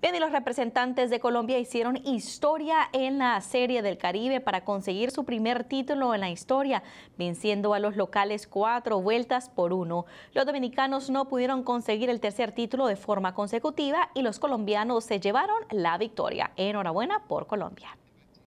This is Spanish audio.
Bien, y los representantes de Colombia hicieron historia en la Serie del Caribe para conseguir su primer título en la historia, venciendo a los locales cuatro vueltas por uno. Los dominicanos no pudieron conseguir el tercer título de forma consecutiva y los colombianos se llevaron la victoria. Enhorabuena por Colombia.